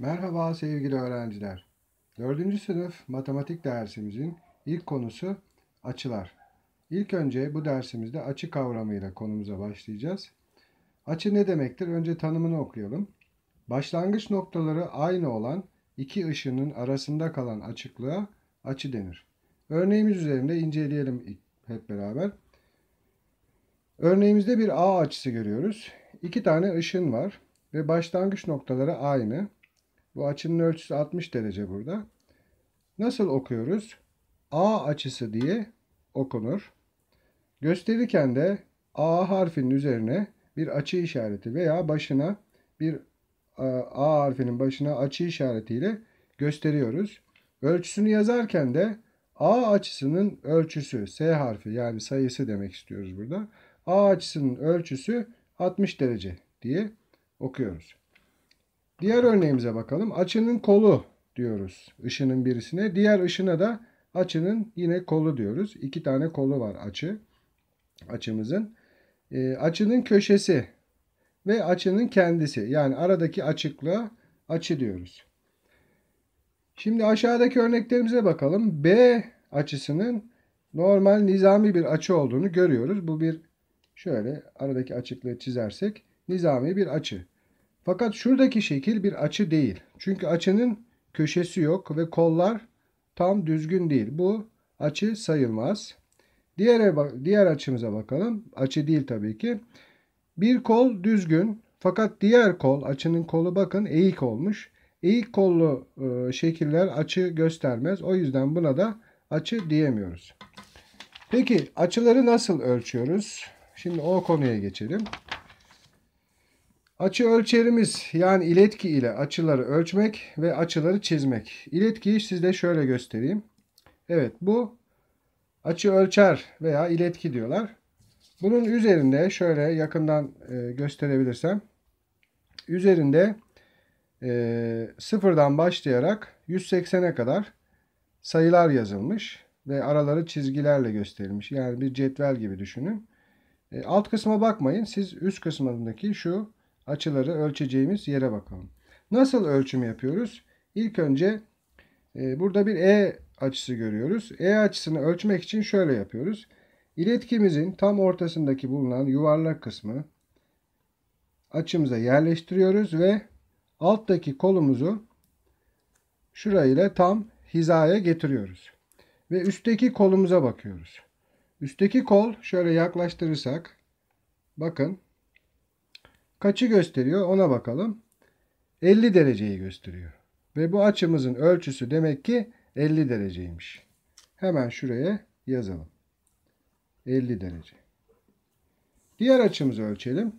Merhaba sevgili öğrenciler. 4. sınıf matematik dersimizin ilk konusu açılar. İlk önce bu dersimizde açı kavramıyla konumuza başlayacağız. Açı ne demektir? Önce tanımını okuyalım. Başlangıç noktaları aynı olan iki ışının arasında kalan açıklığa açı denir. Örneğimiz üzerinde inceleyelim hep beraber. Örneğimizde bir A açısı görüyoruz. İki tane ışın var ve başlangıç noktaları aynı. Bu açının ölçüsü 60 derece burada. Nasıl okuyoruz? A açısı diye okunur. Gösterirken de A harfinin üzerine bir açı işareti veya başına bir e, A harfinin başına açı işaretiyle gösteriyoruz. Ölçüsünü yazarken de A açısının ölçüsü S harfi yani sayısı demek istiyoruz burada. A açısının ölçüsü 60 derece diye okuyoruz. Diğer örneğimize bakalım. Açının kolu diyoruz ışının birisine. Diğer ışına da açının yine kolu diyoruz. İki tane kolu var açı. Açımızın. E, açının köşesi ve açının kendisi. Yani aradaki açıklığı açı diyoruz. Şimdi aşağıdaki örneklerimize bakalım. B açısının normal nizami bir açı olduğunu görüyoruz. Bu bir şöyle aradaki açıklığı çizersek nizami bir açı. Fakat şuradaki şekil bir açı değil. Çünkü açının köşesi yok ve kollar tam düzgün değil. Bu açı sayılmaz. Diğer, diğer açımıza bakalım. Açı değil tabii ki. Bir kol düzgün fakat diğer kol açının kolu bakın eğik olmuş. Eğik kollu e, şekiller açı göstermez. O yüzden buna da açı diyemiyoruz. Peki açıları nasıl ölçüyoruz? Şimdi o konuya geçelim. Açı ölçerimiz yani iletki ile açıları ölçmek ve açıları çizmek. İletkiyi sizde şöyle göstereyim. Evet bu açı ölçer veya iletki diyorlar. Bunun üzerinde şöyle yakından e, gösterebilirsem. Üzerinde e, sıfırdan başlayarak 180'e kadar sayılar yazılmış ve araları çizgilerle gösterilmiş. Yani bir cetvel gibi düşünün. E, alt kısma bakmayın. Siz üst kısmındaki şu açıları ölçeceğimiz yere bakalım. Nasıl ölçüm yapıyoruz? İlk önce e, burada bir E açısı görüyoruz. E açısını ölçmek için şöyle yapıyoruz. İletkimizin tam ortasındaki bulunan yuvarlak kısmı açımıza yerleştiriyoruz ve alttaki kolumuzu şurayla tam hizaya getiriyoruz. Ve üstteki kolumuza bakıyoruz. Üstteki kol şöyle yaklaştırırsak bakın Kaçı gösteriyor ona bakalım. 50 dereceyi gösteriyor. Ve bu açımızın ölçüsü demek ki 50 dereceymiş. Hemen şuraya yazalım. 50 derece. Diğer açımızı ölçelim.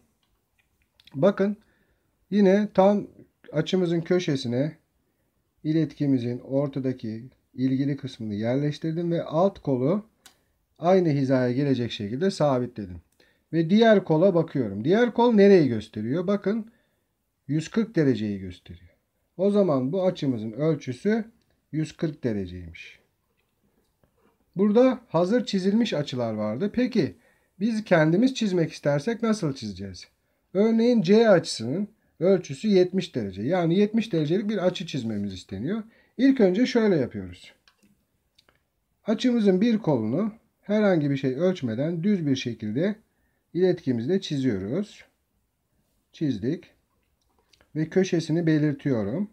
Bakın yine tam açımızın köşesine iletkimizin ortadaki ilgili kısmını yerleştirdim ve alt kolu aynı hizaya gelecek şekilde sabitledim. Ve diğer kola bakıyorum. Diğer kol nereyi gösteriyor? Bakın 140 dereceyi gösteriyor. O zaman bu açımızın ölçüsü 140 dereceymiş. Burada hazır çizilmiş açılar vardı. Peki biz kendimiz çizmek istersek nasıl çizeceğiz? Örneğin C açısının ölçüsü 70 derece. Yani 70 derecelik bir açı çizmemiz isteniyor. İlk önce şöyle yapıyoruz. Açımızın bir kolunu herhangi bir şey ölçmeden düz bir şekilde İletkimizde çiziyoruz. Çizdik. Ve köşesini belirtiyorum.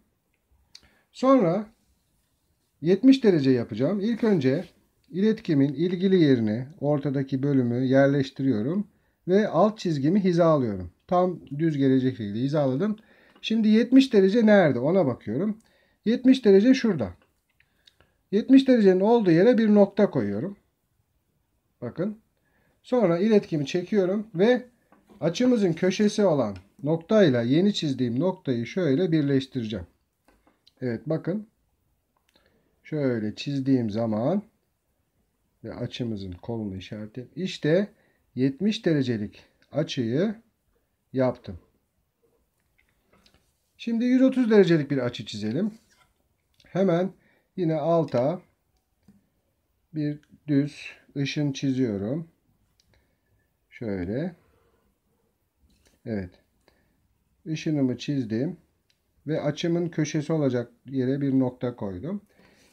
Sonra 70 derece yapacağım. İlk önce iletkimin ilgili yerini ortadaki bölümü yerleştiriyorum. Ve alt çizgimi hizalıyorum. Tam düz gelecek şekilde hizaladım. Şimdi 70 derece nerede ona bakıyorum. 70 derece şurada. 70 derecenin olduğu yere bir nokta koyuyorum. Bakın Sonra iletkimi çekiyorum ve açımızın köşesi olan noktayla yeni çizdiğim noktayı şöyle birleştireceğim. Evet bakın. Şöyle çizdiğim zaman ve açımızın kolunu işaret et. İşte 70 derecelik açıyı yaptım. Şimdi 130 derecelik bir açı çizelim. Hemen yine alta bir düz ışın çiziyorum. Şöyle. Evet. Işınımı çizdim. Ve açımın köşesi olacak yere bir nokta koydum.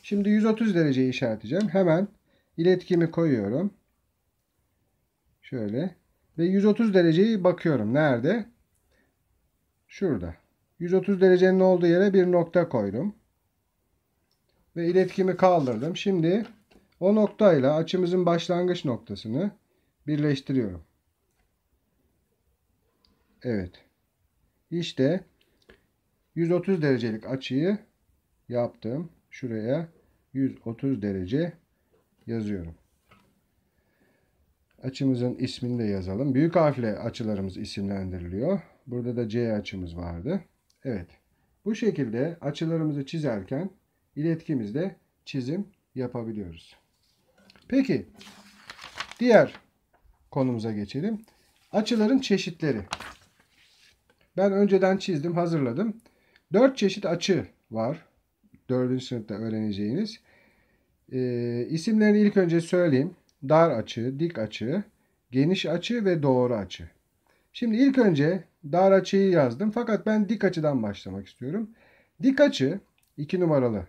Şimdi 130 dereceyi işaretleyeceğim. Hemen iletkimi koyuyorum. Şöyle. Ve 130 dereceyi bakıyorum. Nerede? Şurada. 130 derecenin olduğu yere bir nokta koydum. Ve iletkimi kaldırdım. Şimdi o noktayla açımızın başlangıç noktasını birleştiriyorum. Evet. İşte 130 derecelik açıyı yaptım. Şuraya 130 derece yazıyorum. Açımızın ismini de yazalım. Büyük harfle açılarımız isimlendiriliyor. Burada da C açımız vardı. Evet. Bu şekilde açılarımızı çizerken iletkimizde çizim yapabiliyoruz. Peki diğer konumuza geçelim. Açıların çeşitleri. Ben önceden çizdim, hazırladım. Dört çeşit açı var. Dördüncü sınıfta öğreneceğiniz. Ee, isimlerini ilk önce söyleyeyim. Dar açı, dik açı, geniş açı ve doğru açı. Şimdi ilk önce dar açıyı yazdım. Fakat ben dik açıdan başlamak istiyorum. Dik açı iki numaralı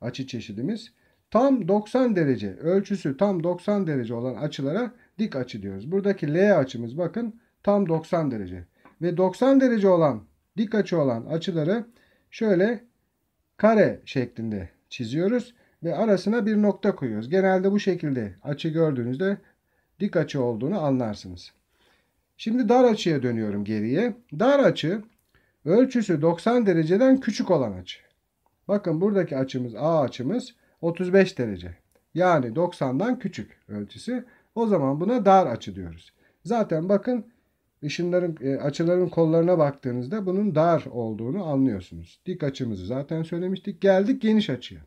açı çeşidimiz. Tam 90 derece ölçüsü tam 90 derece olan açılara dik açı diyoruz. Buradaki L açımız bakın tam 90 derece ve 90 derece olan dik açı olan açıları şöyle kare şeklinde çiziyoruz ve arasına bir nokta koyuyoruz. Genelde bu şekilde açı gördüğünüzde dik açı olduğunu anlarsınız. Şimdi dar açıya dönüyorum geriye. Dar açı ölçüsü 90 dereceden küçük olan açı. Bakın buradaki açımız A açımız 35 derece. Yani 90'dan küçük ölçüsü. O zaman buna dar açı diyoruz. Zaten bakın ışınların e, açıların kollarına baktığınızda bunun dar olduğunu anlıyorsunuz. Dik açımızı zaten söylemiştik. Geldik geniş açıya.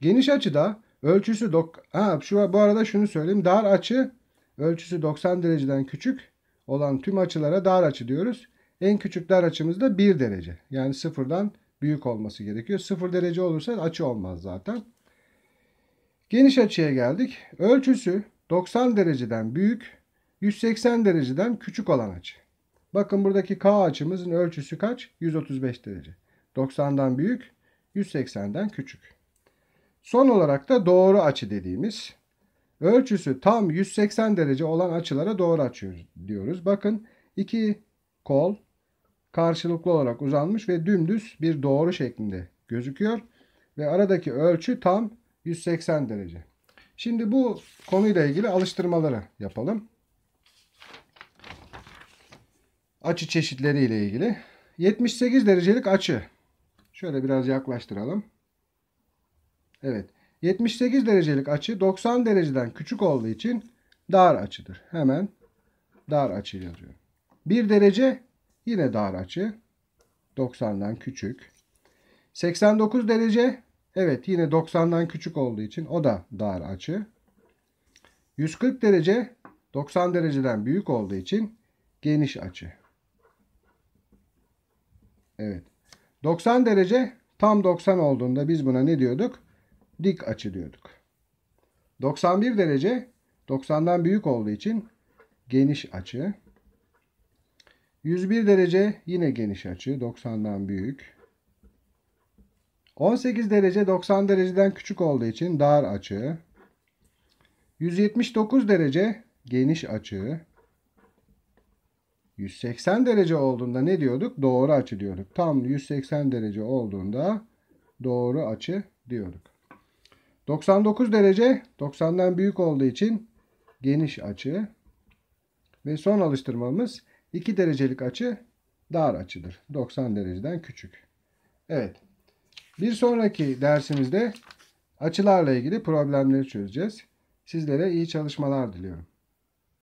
Geniş açıda ölçüsü dok ha şu bu arada şunu söyleyeyim. Dar açı ölçüsü 90 dereceden küçük olan tüm açılara dar açı diyoruz. En küçük dar açımız da 1 derece. Yani sıfırdan büyük olması gerekiyor. 0 derece olursa açı olmaz zaten. Geniş açıya geldik. Ölçüsü 90 dereceden büyük 180 dereceden küçük olan açı. Bakın buradaki K açımızın ölçüsü kaç? 135 derece. 90'dan büyük, 180'den küçük. Son olarak da doğru açı dediğimiz ölçüsü tam 180 derece olan açılara doğru açıyoruz diyoruz. Bakın iki kol karşılıklı olarak uzanmış ve dümdüz bir doğru şeklinde gözüküyor. Ve aradaki ölçü tam 180 derece. Şimdi bu konuyla ilgili alıştırmaları yapalım. açı çeşitleri ile ilgili. 78 derecelik açı. Şöyle biraz yaklaştıralım. Evet. 78 derecelik açı 90 dereceden küçük olduğu için dar açıdır. Hemen dar açı yazıyorum. 1 derece yine dar açı. 90'dan küçük. 89 derece evet yine 90'dan küçük olduğu için o da dar açı. 140 derece 90 dereceden büyük olduğu için geniş açı. Evet. 90 derece tam 90 olduğunda biz buna ne diyorduk? Dik açı diyorduk. 91 derece 90'dan büyük olduğu için geniş açı. 101 derece yine geniş açı 90'dan büyük. 18 derece 90 dereceden küçük olduğu için dar açı. 179 derece geniş açı. 180 derece olduğunda ne diyorduk? Doğru açı diyorduk. Tam 180 derece olduğunda doğru açı diyorduk. 99 derece 90'dan büyük olduğu için geniş açı ve son alıştırmamız 2 derecelik açı dar açıdır. 90 dereceden küçük. Evet. Bir sonraki dersimizde açılarla ilgili problemleri çözeceğiz. Sizlere iyi çalışmalar diliyorum.